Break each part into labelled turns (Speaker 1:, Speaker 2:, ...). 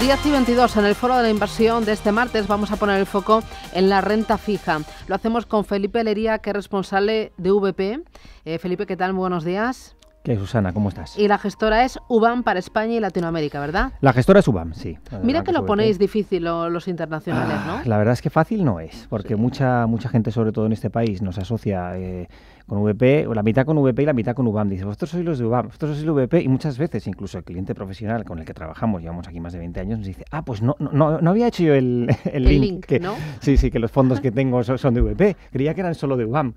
Speaker 1: Día y 22, en el foro de la inversión de este martes vamos a poner el foco en la renta fija. Lo hacemos con Felipe Lería, que es responsable de VP. Eh, Felipe, ¿qué tal? buenos días.
Speaker 2: Susana? ¿Cómo estás? Y
Speaker 1: la gestora es UBAM para España y Latinoamérica, ¿verdad?
Speaker 2: La gestora es UBAM, sí. Mira que lo ponéis
Speaker 1: difícil los internacionales, ¿no? Ah,
Speaker 2: la verdad es que fácil no es, porque mucha, mucha gente, sobre todo en este país, nos asocia... Eh, con VP, o la mitad con VP y la mitad con UBAM. Dice, vosotros sois los de UBAM, vosotros sois los de VP, y muchas veces incluso el cliente profesional con el que trabajamos, llevamos aquí más de 20 años, nos dice, ah, pues no, no, no había hecho yo el, el, link. que, ¿no? Sí, sí, que los fondos que tengo son, de VP, creía que eran solo de UBAM.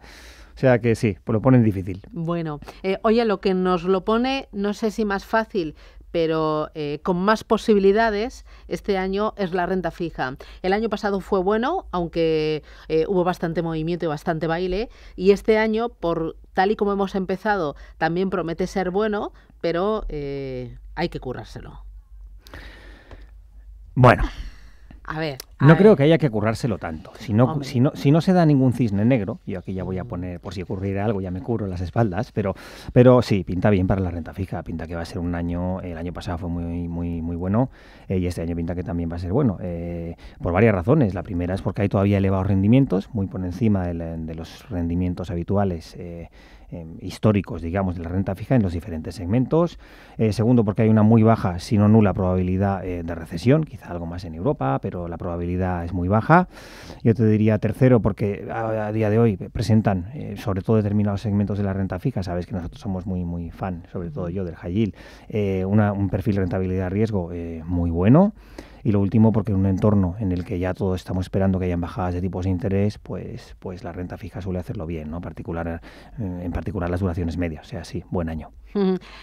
Speaker 2: O sea que sí, lo ponen difícil.
Speaker 1: Bueno, eh, oye, lo que nos lo pone, no sé si más fácil, pero eh, con más posibilidades este año es la renta fija. El año pasado fue bueno, aunque eh, hubo bastante movimiento y bastante baile, y este año, por tal y como hemos empezado, también promete ser bueno, pero hay que currárselo. Bueno no creo que
Speaker 2: haya que currárselo tanto. Si no, si, no, si no se da ningún cisne negro, yo aquí ya voy a poner, por si ocurriera algo, ya me cubro las espaldas, pero, pero sí, pinta bien para la renta fija. Pinta que va a ser un año, el año pasado fue muy, muy, muy bueno eh, y este año pinta que también va a ser bueno. Eh, por varias razones. La primera es porque hay todavía elevados rendimientos, muy por encima de, los rendimientos habituales. Eh, Em, históricos, digamos, de la renta fija en los diferentes segmentos. Eh, segundo, porque hay una muy baja, si no nula, probabilidad eh, de recesión, quizá algo más en Europa, pero la probabilidad es muy baja. Yo te diría tercero, porque a, día de hoy presentan eh, sobre todo determinados segmentos de la renta fija, sabes que nosotros somos muy, muy fan, sobre todo yo del Hayil, un perfil de rentabilidad-riesgo muy bueno. Y lo último, porque en un entorno en el que ya todos estamos esperando que haya bajadas de tipos de interés, pues, pues la renta fija suele hacerlo bien, ¿no? Particular, eh, en particular las duraciones medias. O sea, sí, buen año.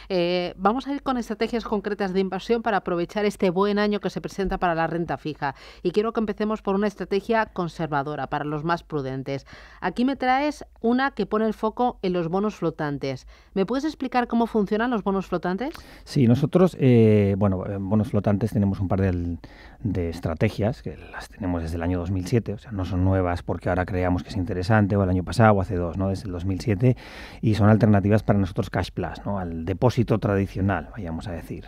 Speaker 1: Eh, vamos a ir con estrategias concretas de inversión para aprovechar este buen año que se presenta para la renta fija. Y quiero que empecemos por una estrategia conservadora, para los más prudentes. Aquí me traes una que pone el foco en los bonos flotantes. ¿Me puedes explicar cómo funcionan los bonos flotantes?
Speaker 2: Sí, nosotros, eh, bueno, en bonos flotantes tenemos un par de, de, estrategias que las tenemos desde el año 2007, o sea, no son nuevas porque ahora creamos que es interesante, o el año pasado, o hace dos, ¿no? Desde el 2007, y son alternativas para nosotros cash plus, ¿no? al depósito tradicional, vayamos a decir.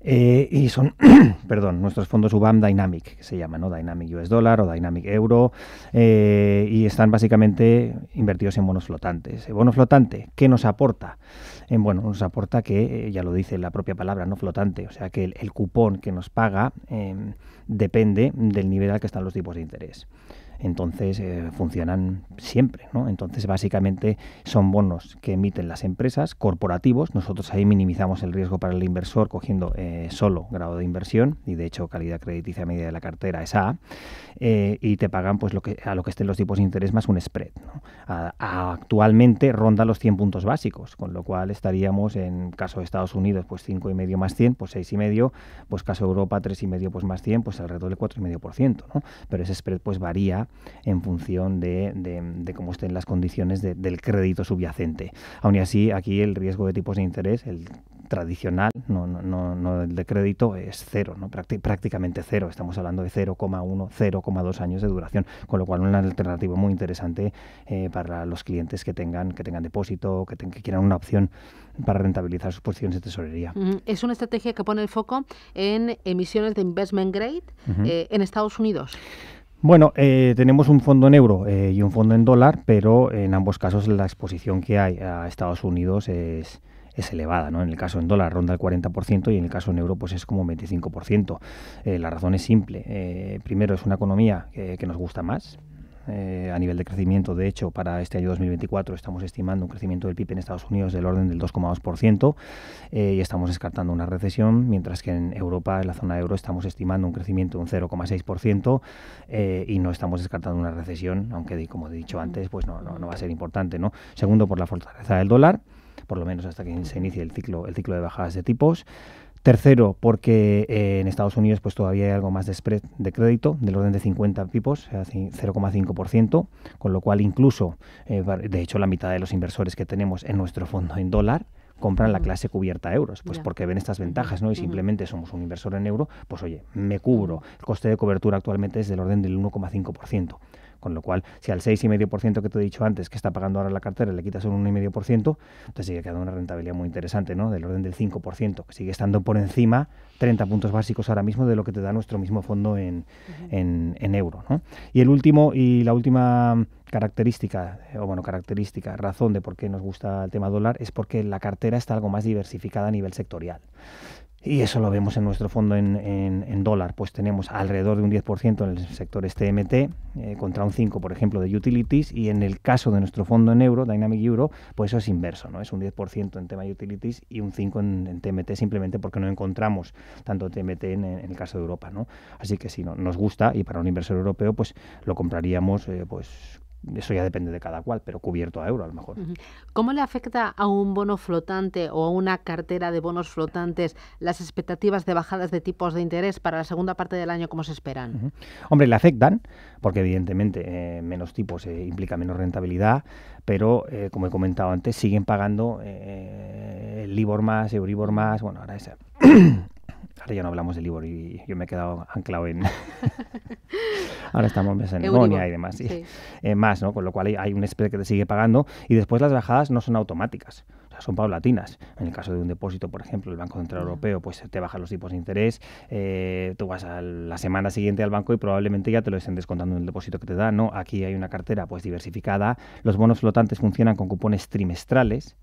Speaker 2: Eh, y son, perdón, nuestros fondos UBAM Dynamic, que se llaman, ¿no? Dynamic US Dollar o Dynamic Euro, eh, y están básicamente invertidos en bonos flotantes. ¿El bono flotante, ¿qué nos aporta? Eh, bueno, nos aporta que, ya lo dice la propia palabra, no flotante, o sea que el, el cupón que nos paga depende del nivel al que están los tipos de interés entonces eh, funcionan siempre. ¿no? Entonces, básicamente son bonos que emiten las empresas, corporativos. Nosotros ahí minimizamos el riesgo para el inversor cogiendo eh, solo grado de inversión y, de hecho, calidad crediticia media de la cartera es A. Eh, y te pagan pues, lo que, a lo que estén los tipos de interés más un spread. ¿no? actualmente ronda los 100 puntos básicos, con lo cual estaríamos en caso de Estados Unidos pues 5,5 más 100, pues 6,5, pues caso de Europa 3,5 pues más 100, pues alrededor del 4,5%. ¿no? Pero ese spread pues varía en función de, cómo estén las condiciones del crédito subyacente. Aún así, aquí el riesgo de tipos de interés, el tradicional, no, no, no, el de crédito, es cero, ¿no? prácticamente cero. Estamos hablando de 0,1, 0,2 años de duración, con lo cual una alternativa muy interesante eh, para los clientes que tengan, que tengan depósito, que, quieran una opción para rentabilizar sus posiciones de tesorería.
Speaker 1: Es una estrategia que pone el foco en emisiones de investment grade eh, en Estados Unidos.
Speaker 2: Bueno, eh, tenemos un fondo en euro eh, y un fondo en dólar, pero en ambos casos la exposición que hay a Estados Unidos es, elevada, ¿no? En el caso en dólar ronda el 40% y en el caso en euro pues es como 25%. Eh, la razón es simple. primero es una economía que nos gusta más, eh, a nivel de crecimiento. De hecho, para este año 2024 estamos estimando un crecimiento del PIB en Estados Unidos del orden del 2,2% eh, y estamos descartando una recesión, mientras que en Europa, en la zona euro, estamos estimando un crecimiento de un 0,6% eh, y no estamos descartando una recesión, aunque, como he dicho antes, pues no, no, va a ser importante. ¿no? Segundo, por la fortaleza del dólar por lo menos hasta que se inicie el ciclo, el ciclo de bajadas de tipos. Tercero, porque eh, en Estados Unidos pues todavía hay algo más de spread de crédito, del orden de 50 pipos, 0,5%, con lo cual incluso, eh, de hecho, la mitad de los inversores que tenemos en nuestro fondo en dólar, compran la clase cubierta a euros, pues porque ven estas ventajas, ¿no? Y simplemente somos un inversor en euro, pues oye, me cubro. El coste de cobertura actualmente es del orden del 1,5%. Con lo cual, si al 6,5% que te he dicho antes, que está pagando ahora la cartera, le quitas un 1,5%, te sigue quedando una rentabilidad muy interesante, ¿no? Del orden del 5%, que sigue estando por encima 30 puntos básicos ahora mismo de lo que te da nuestro mismo fondo en, euro. Y el último, y la última característica, eh, o bueno, característica, razón de por qué nos gusta el tema dólar, es porque la cartera está algo más diversificada a nivel sectorial. Y eso lo vemos en nuestro fondo en, dólar, pues tenemos alrededor de un 10% en el sector STMT, este eh, contra un 5% por ejemplo de utilities, y en el caso de nuestro fondo en euro, Dynamic Euro, pues eso es inverso, ¿no? Es un 10% en tema de utilities y un 5% en, TMT simplemente porque no encontramos tanto TMT en, el caso de Europa, ¿no? Así que si no, nos gusta y para un inversor europeo, pues lo compraríamos eh, pues eso ya depende de cada cual, pero cubierto a euro a lo mejor.
Speaker 1: ¿Cómo le afecta a un bono flotante o a una cartera de bonos flotantes las expectativas de bajadas de tipos de interés para la segunda parte del año como se esperan?
Speaker 2: Hombre, le afectan porque evidentemente eh, menos tipos eh, implica menos rentabilidad, pero eh, como he comentado antes, siguen pagando el Libor más, Euribor más, bueno, ahora es... Ahora ya no hablamos de Libor y yo me he quedado anclado en. Ahora estamos en Euribor y demás. Eh, más, ¿no? Con lo cual hay, un spread que te sigue pagando y después las bajadas no son automáticas. O sea, son paulatinas. En el caso de un depósito, por ejemplo, el Banco Central Europeo, pues te baja los tipos de interés, eh, tú vas a la semana siguiente al banco y probablemente ya te lo estén descontando en el depósito que te da, ¿no? Aquí hay una cartera pues diversificada, los bonos flotantes funcionan con cupones trimestrales,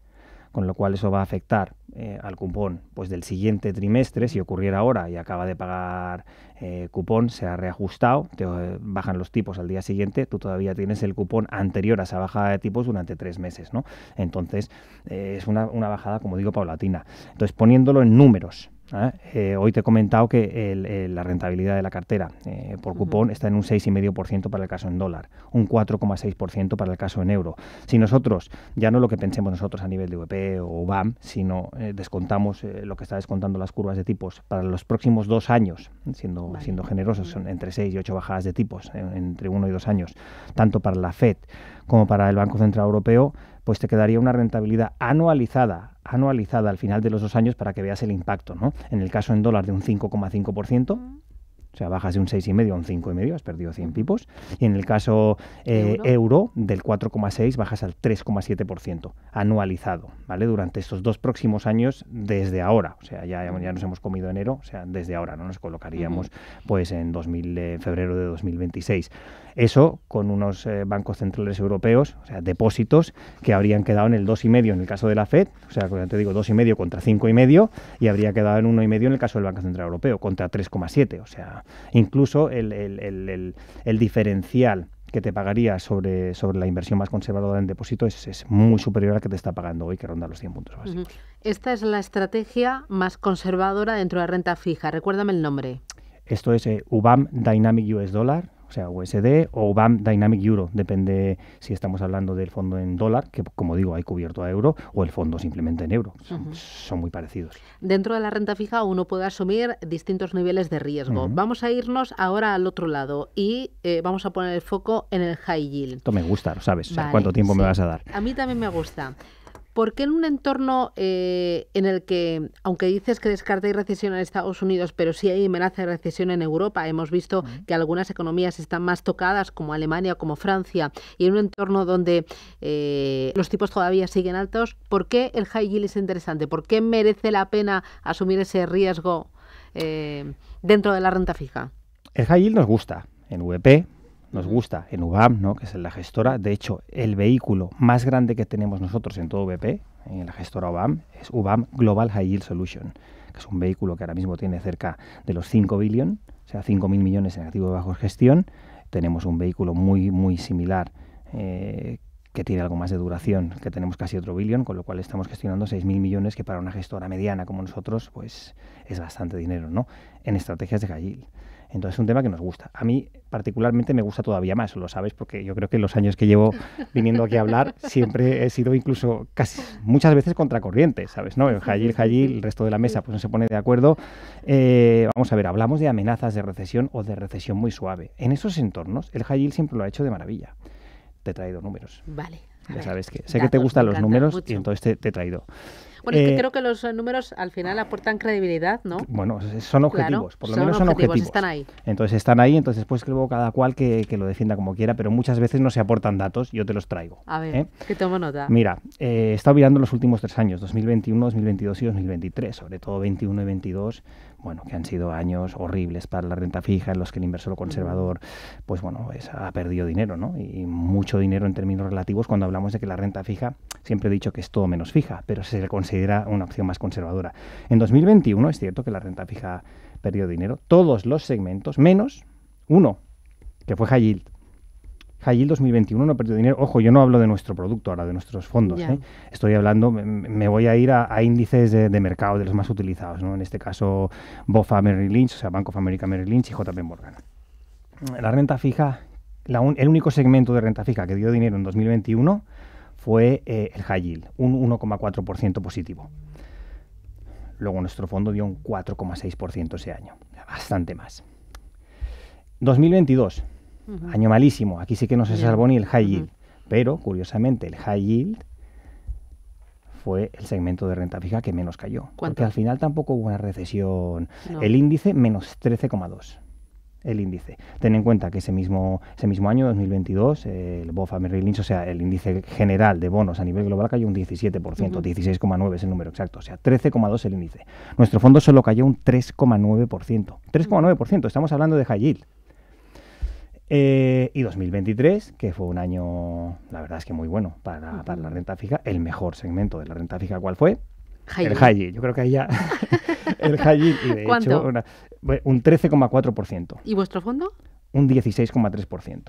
Speaker 2: con lo cual eso va a afectar eh, al cupón pues del siguiente trimestre, si ocurriera ahora y acaba de pagar eh, cupón, se ha reajustado, te eh, bajan los tipos al día siguiente, tú todavía tienes el cupón anterior a esa bajada de tipos durante tres meses, ¿no? Entonces es una, una bajada, como digo, paulatina. Entonces poniéndolo en números, Ah, eh, hoy te he comentado que la rentabilidad de la cartera eh, por cupón está en un 6,5% para el caso en dólar, un 4,6% para el caso en euro. Si nosotros, ya no lo que pensemos nosotros a nivel de VP e o BAM, sino eh, descontamos lo que está descontando las curvas de tipos para los próximos dos años, siendo, siendo generosos, son entre 6 y 8 bajadas de tipos, entre 1 y 2 años, tanto para la FED como para el Banco Central Europeo, pues te quedaría una rentabilidad anualizada anualizada al final de los dos años para que veas el impacto, ¿no? En el caso en dólar de un 5,5%. O sea, bajas de un 6,5 a un y medio. has perdido 100 pipos. Y en el caso eh, euro? del 4,6 bajas al 3,7% anualizado, ¿vale? Durante estos dos próximos años desde ahora. O sea, ya, ya nos hemos comido enero, o sea, desde ahora, ¿no? Nos colocaríamos pues en 2000, eh, febrero de 2026. Eso con unos eh, bancos centrales europeos, o sea, depósitos que habrían quedado en el 2,5 en el caso de la Fed, o sea, te digo 2,5 contra 5,5 y habría quedado en 1,5 en el caso del Banco Central Europeo, contra 3,7. O sea, incluso el, diferencial que te pagaría sobre, la inversión más conservadora en depósito es, muy superior a que te está pagando hoy, que ronda los 100 puntos
Speaker 1: básicos. Esta es la estrategia más conservadora dentro de la renta fija. Recuérdame el nombre.
Speaker 2: Esto es eh, UBAM Dynamic US Dollar o sea, USD o BAM Dynamic Euro, depende si estamos hablando del fondo en dólar, que como digo, hay cubierto a euro, o el fondo simplemente en euro. Son, muy parecidos.
Speaker 1: Dentro de la renta fija uno puede asumir distintos niveles de riesgo. Vamos a irnos ahora al otro lado y eh, vamos a poner el foco en el high yield. Esto
Speaker 2: me gusta, lo sabes. ¿Cuánto tiempo me vas a dar?
Speaker 1: A mí también me gusta qué en un entorno eh, en el que, aunque dices que y recesión en Estados Unidos, pero sí hay amenaza de recesión en Europa, hemos visto que algunas economías están más tocadas, como Alemania, como Francia, y en un entorno donde eh, los tipos todavía siguen altos, ¿por qué el high yield es interesante? ¿Por qué merece la pena asumir ese riesgo eh, dentro de la renta fija?
Speaker 2: El high yield nos gusta en VP, nos gusta en UBAM, ¿no? que es la gestora. De hecho, el vehículo más grande que tenemos nosotros en todo BP, en la gestora UBAM, es UBAM Global High Yield Solution, que es un vehículo que ahora mismo tiene cerca de los 5 billion, o sea, mil millones en activos de bajo gestión. Tenemos un vehículo muy, muy similar eh, que tiene algo más de duración, que tenemos casi otro billón, con lo cual estamos gestionando 6.000 millones, que para una gestora mediana como nosotros, pues es bastante dinero, ¿no? En estrategias de high entonces es un tema que nos gusta. A mí particularmente me gusta todavía más, lo sabes, porque yo creo que los años que llevo viniendo aquí a hablar siempre he sido incluso casi muchas veces contracorriente, ¿sabes? ¿No? El el el resto de la mesa pues no se pone de acuerdo. Eh, vamos a ver, hablamos de amenazas de recesión o de recesión muy suave. En esos entornos el Hajil siempre lo ha hecho de maravilla. Te he traído números. Vale.
Speaker 1: Ya sabes que sé que te gustan los números y
Speaker 2: entonces te he traído.
Speaker 1: Bueno, es que eh, creo que los eh, números al final aportan credibilidad, ¿no? Bueno, son objetivos, por lo menos son objetivos, objetivos, Están ahí.
Speaker 2: Entonces están ahí, entonces pues creo cada cual que, lo defienda como quiera, pero muchas veces no se aportan datos, yo te los traigo.
Speaker 1: A ver, ¿eh? que tomo nota. Mira,
Speaker 2: he estado mirando los últimos tres años, 2021, 2022 y 2023, sobre todo 21 y 22, bueno, que han sido años horribles para la renta fija, en los que el inversor conservador, pues bueno, ha perdido dinero, ¿no? Y mucho dinero en términos relativos cuando hablamos de que la renta fija, siempre he dicho que es todo menos fija, pero se el considera considera una opción más conservadora. En 2021 es cierto que la renta fija perdió dinero. Todos los segmentos, menos uno, que fue High Yield. High Yield 2021 no perdió dinero. Ojo, yo no hablo de nuestro producto ahora, de nuestros fondos. ¿eh? Estoy hablando, me, voy a ir a, índices de, mercado, de los más utilizados. ¿no? En este caso, BOFA Merrill Lynch, o sea, Bank of America Merrill Lynch y JP Morgan. La renta fija, la el único segmento de renta fija que dio dinero en 2021 fue eh, el high yield, un 1,4% positivo. Luego nuestro fondo dio un 4,6% ese año, bastante más. 2022, año malísimo, aquí sí que no se salvó ni el high yield, pero curiosamente el high yield fue el segmento de renta fija que menos cayó, porque al final tampoco hubo una recesión. El índice menos 13,2 el índice. Ten en cuenta que ese mismo, ese mismo año, 2022, eh, el BOFA Merrill Lynch, o sea, el índice general de bonos a nivel global cayó un 17%, 16,9 es el número exacto, o sea, 13,2 el índice. Nuestro fondo solo cayó un 3,9%. 3,9%, estamos hablando de high eh, y 2023, que fue un año, la verdad es que muy bueno para, la renta fija, el mejor segmento de la renta fija, ¿cuál fue? el Yo creo que ahí ya el high Y de hecho, un 13,4%. ¿Y
Speaker 1: vuestro fondo?
Speaker 2: Un 16,3%.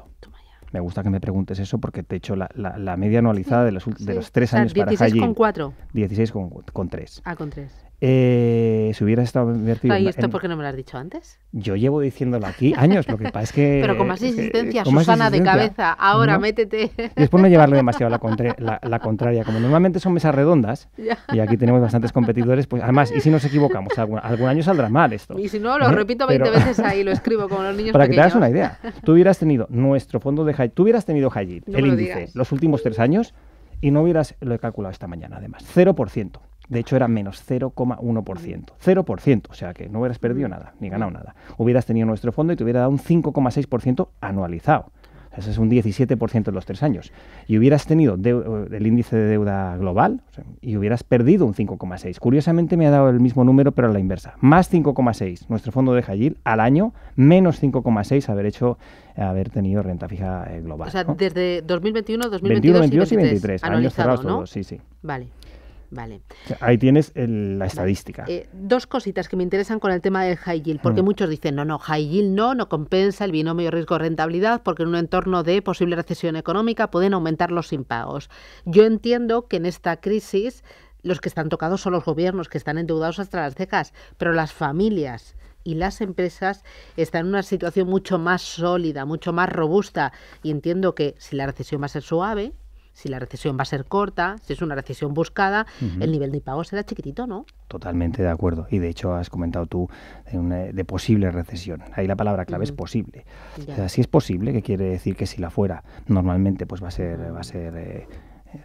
Speaker 2: Me gusta que me preguntes eso porque te he hecho la, la, media anualizada de los, de los tres años para high 16,4. 16,3.
Speaker 1: Ah, con 3.
Speaker 2: Eh, si hubieras estado invertido. ¿Y esto por
Speaker 1: qué no me lo has dicho antes?
Speaker 2: Yo llevo diciéndolo aquí años, lo que pasa es que. Pero con más insistencia, Susana de cabeza, ahora métete. Después no llevarle demasiado la, la, contraria, como normalmente son mesas redondas y aquí tenemos bastantes competidores, pues además, y si nos equivocamos, algún, año saldrá mal esto. Y
Speaker 1: si no, lo ¿eh? repito 20 veces ahí, lo escribo como los niños Para que te hagas una idea, tú
Speaker 2: hubieras tenido nuestro fondo de high, tú hubieras tenido Hayid, el índice, los últimos tres años y no hubieras, lo he calculado esta mañana además, 0%. De hecho, era menos 0,1%. 0%, o sea que no hubieras perdido mm. nada, ni ganado nada. Hubieras tenido nuestro fondo y te hubiera dado un 5,6% anualizado. Ese es un 17% en los tres años. Y hubieras tenido eh, el índice de deuda global y hubieras perdido un 5,6. Curiosamente me ha dado el mismo número, pero a la inversa. Más 5,6 nuestro fondo de Hayil al año, menos 5,6 haber hecho haber tenido renta fija eh, global. O sea,
Speaker 1: desde 2021, 2022 21, 22 y 2023. ¿no? sí, sí. Vale.
Speaker 2: Ahí tienes la estadística. Eh,
Speaker 1: dos cositas que me interesan con el tema del high yield, porque mm. muchos dicen, no, no, high yield no, no compensa el binomio riesgo-rentabilidad, porque en un entorno de posible recesión económica pueden aumentar los impagos. Yo entiendo que en esta crisis los que están tocados son los gobiernos, que están endeudados hasta las cejas, pero las familias y las empresas están en una situación mucho más sólida, mucho más robusta. Y entiendo que si la recesión va a ser suave, si la recesión va a ser corta, si es una recesión buscada, el nivel de pago será chiquitito, ¿no?
Speaker 2: Totalmente de acuerdo. Y de hecho has comentado tú de, posible recesión. Ahí la palabra clave es posible. si es posible, que quiere decir que si la fuera, normalmente pues va a ser, ah. va a ser eh,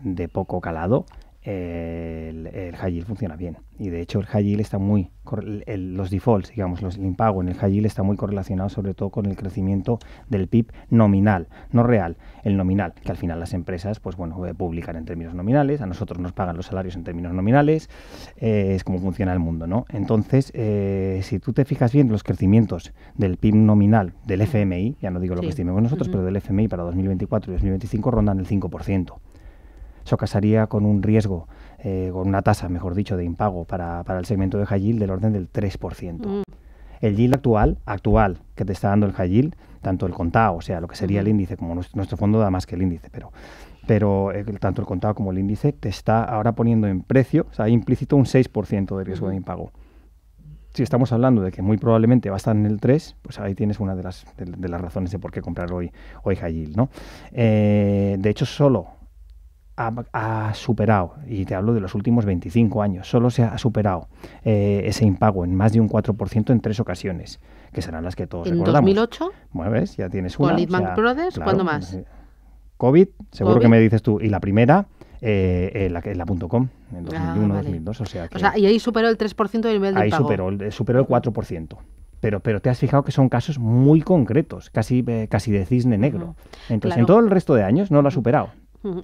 Speaker 2: de poco calado el, el, funciona bien. Y de hecho el high está muy, los defaults, digamos, los, el impago en el high está muy correlacionado sobre todo con el crecimiento del PIB nominal, no real, el nominal, que al final las empresas, pues bueno, eh, publican en términos nominales, a nosotros nos pagan los salarios en términos nominales, eh, es como funciona el mundo, ¿no? Entonces, eh, si tú te fijas bien los crecimientos del PIB nominal del FMI, ya no digo lo que estimemos nosotros, pero del FMI para 2024 y 2025 rondan el 5% casaría con un riesgo, eh, con una tasa, mejor dicho, de impago para, el segmento de high del orden del 3%. Mm. El yield actual, actual que te está dando el high tanto el contado, o sea, lo que sería el índice, como nuestro, fondo da más que el índice, pero pero eh, tanto el contado como el índice te está ahora poniendo en precio, o sea, implícito un 6% de riesgo de impago. Si estamos hablando de que muy probablemente va a estar en el 3, pues ahí tienes una de las, de, las razones de por qué comprar hoy, hoy high ¿no? Eh, de hecho, solo ha, superado, y te hablo de los últimos 25 años, solo se ha superado eh, ese impago en más de un 4% en tres ocasiones, que serán las que todos recordamos. ¿En 2008? Mueves, ya tienes una. Brothers? ¿Cuándo más? Eh, COVID, seguro que me dices tú. Y la primera, eh, eh que la, la .com, en 2001, ah, 2002. O sea,
Speaker 1: o sea, y ahí superó el 3% del nivel de Ahí superó,
Speaker 2: superó el 4%. Pero, pero, te has fijado que son casos muy concretos, casi, casi de cisne negro. Entonces, en todo el resto de años no lo ha superado.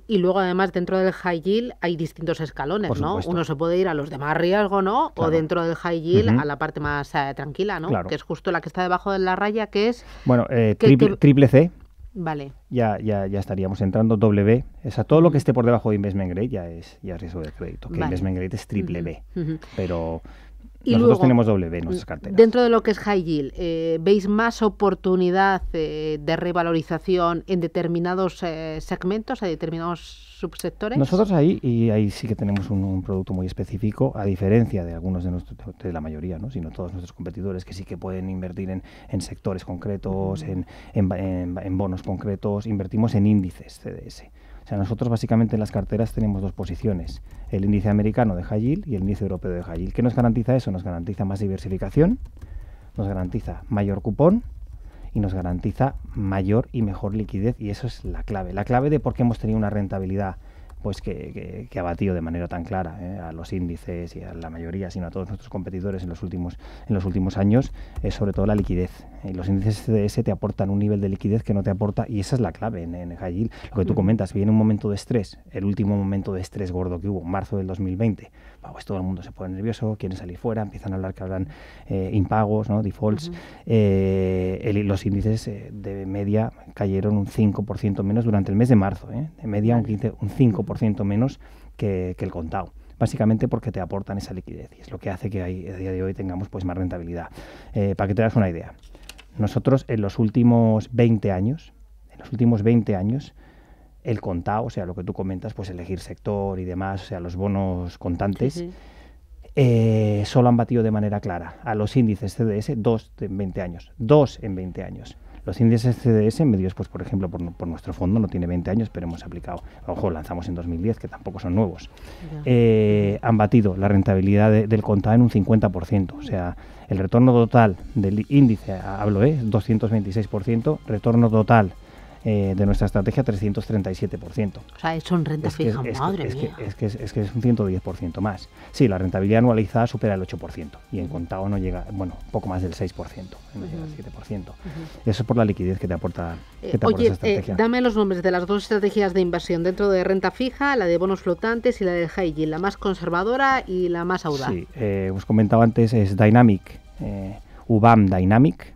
Speaker 1: Y luego, además, dentro del high yield hay distintos escalones, ¿no? Uno se puede ir a los de más riesgo, ¿no? O dentro del high yield a la parte más eh, tranquila, ¿no? Que es justo la que está debajo de la raya, que es... Bueno, eh, triple, triple C. Vale.
Speaker 2: Ya, ya, ya estaríamos entrando doble B. O sea, todo lo que esté por debajo de investment grade ya es, ya riesgo de crédito. Que investment grade es triple B. Pero y Nosotros luego, tenemos doble en nuestras mm, carteras.
Speaker 1: Dentro de lo que es high yield, eh, ¿veis más oportunidad eh, de revalorización en determinados eh, segmentos, en determinados subsectores? Nosotros ahí,
Speaker 2: y ahí sí que tenemos un, producto muy específico, a diferencia de algunos de, de la mayoría, ¿no? sino todos nuestros competidores que sí que pueden invertir en, sectores concretos, mm. en bonos concretos, invertimos en índices CDS nosotros básicamente en las carteras tenemos dos posiciones, el índice americano de high y el índice europeo de high que ¿Qué nos garantiza eso? Nos garantiza más diversificación, nos garantiza mayor cupón y nos garantiza mayor y mejor liquidez y eso es la clave, la clave de por qué hemos tenido una rentabilidad pues que, que, ha batido de manera tan clara ¿eh? a los índices y a la mayoría, sino a todos nuestros competidores en los últimos, en los últimos años, es sobre todo la liquidez. Y eh, los índices CDS te aportan un nivel de liquidez que no te aporta, y esa es la clave en, en Lo que tú mm. comentas, viene un momento de estrés, el último momento de estrés gordo que hubo en marzo del 2020, pues Todo el mundo se pone nervioso, quieren salir fuera, empiezan a hablar que hablan eh, impagos, defaults. Eh, los índices eh, de media cayeron un 5% menos durante el mes de marzo, de media un, 5% menos que, el contado básicamente porque te aportan esa liquidez y es lo que hace que a día de hoy tengamos pues más rentabilidad. para que te das una idea, nosotros en los últimos 20 años, en los últimos 20 años, el contado, o sea, lo que tú comentas, pues elegir sector y demás, o sea, los bonos contantes, eh, solo han batido de manera clara a los índices CDS dos en 20 años. Dos en 20 años. Los índices CDS medios, pues, por ejemplo, por, nuestro fondo, no tiene 20 años, pero hemos aplicado, ojo, lanzamos en 2010, que tampoco son nuevos, eh, han batido la rentabilidad del contado en un 50%. O sea, el retorno total del índice, hablo, de ¿eh? 226%, retorno total eh, de nuestra estrategia 337%. O
Speaker 1: sea, es renta fija, madre mía. Es
Speaker 2: que, es un 110% más. Sí, la rentabilidad anualizada supera el 8% y en contado no llega, bueno, poco más del 6%, no llega al 7%. Eso es por la liquidez que te aporta, eh, oye, eh, estrategia. dame
Speaker 1: los nombres de las dos estrategias de inversión dentro de renta fija, la de bonos flotantes y la de high yield, la más conservadora y la más audaz. Sí,
Speaker 2: os comentaba antes, es Dynamic, UBAM Dynamic,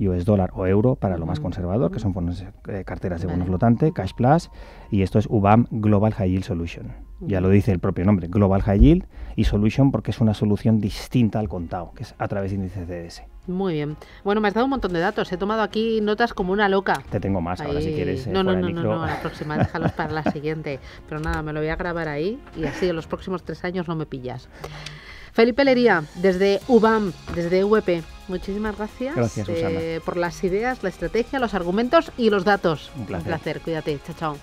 Speaker 2: y es dólar o euro para lo más conservador, que son fondos, eh, carteras de bono flotante, Cash Plus, y esto es UBAM Global High Yield Solution. Ya lo dice el propio nombre, Global High Yield y Solution porque es una solución distinta al contado, que es a través de índices CDS.
Speaker 1: Muy bien. Bueno, me has dado un montón de datos. He tomado aquí notas como una loca. Te tengo más, ahora si quieres. Eh, no, no, no, no, no, la próxima déjalos para la siguiente. Pero nada, me lo voy a grabar ahí y así en los próximos tres años no me pillas. Felipe Lería, desde UBAM, desde UEP, muchísimas gracias, eh, por las ideas, la estrategia, los argumentos y los datos. Un placer. Un placer. Cuídate. Chao, chao.